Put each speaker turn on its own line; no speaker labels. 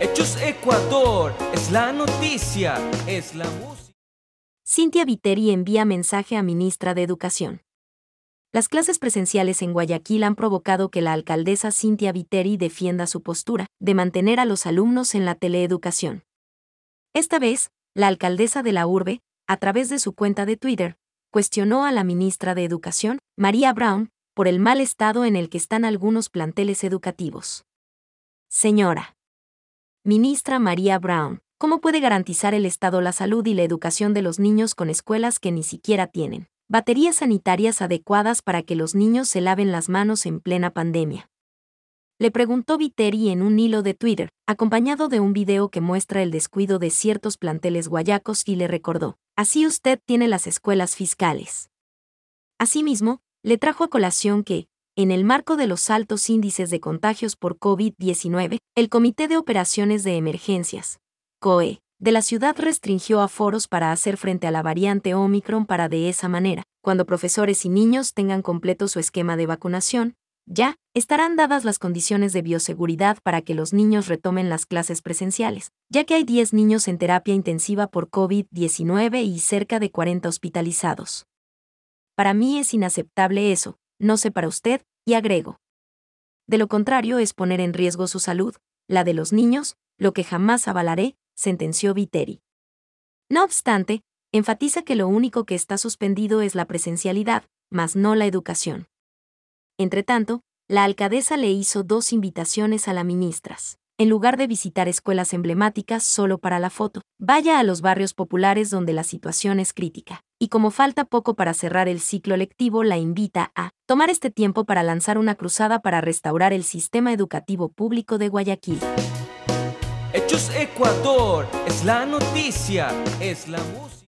Hechos Ecuador, es la noticia, es la música. Cintia Viteri envía mensaje a ministra de Educación. Las clases presenciales en Guayaquil han provocado que la alcaldesa Cintia Viteri defienda su postura de mantener a los alumnos en la teleeducación. Esta vez, la alcaldesa de la urbe, a través de su cuenta de Twitter, cuestionó a la ministra de Educación, María Brown, por el mal estado en el que están algunos planteles educativos. Señora. Ministra María Brown, ¿cómo puede garantizar el Estado la salud y la educación de los niños con escuelas que ni siquiera tienen? Baterías sanitarias adecuadas para que los niños se laven las manos en plena pandemia. Le preguntó Viteri en un hilo de Twitter, acompañado de un video que muestra el descuido de ciertos planteles guayacos y le recordó, así usted tiene las escuelas fiscales. Asimismo, le trajo a colación que, en el marco de los altos índices de contagios por COVID-19, el Comité de Operaciones de Emergencias, COE, de la ciudad restringió aforos para hacer frente a la variante Omicron para de esa manera, cuando profesores y niños tengan completo su esquema de vacunación, ya estarán dadas las condiciones de bioseguridad para que los niños retomen las clases presenciales, ya que hay 10 niños en terapia intensiva por COVID-19 y cerca de 40 hospitalizados. Para mí es inaceptable eso, no sé para usted, y agrego. De lo contrario es poner en riesgo su salud, la de los niños, lo que jamás avalaré, sentenció Viteri. No obstante, enfatiza que lo único que está suspendido es la presencialidad, mas no la educación. Entretanto, la alcaldesa le hizo dos invitaciones a la ministras en lugar de visitar escuelas emblemáticas solo para la foto. Vaya a los barrios populares donde la situación es crítica. Y como falta poco para cerrar el ciclo lectivo, la invita a tomar este tiempo para lanzar una cruzada para restaurar el sistema educativo público de Guayaquil. Hechos Ecuador, es la noticia, es la música.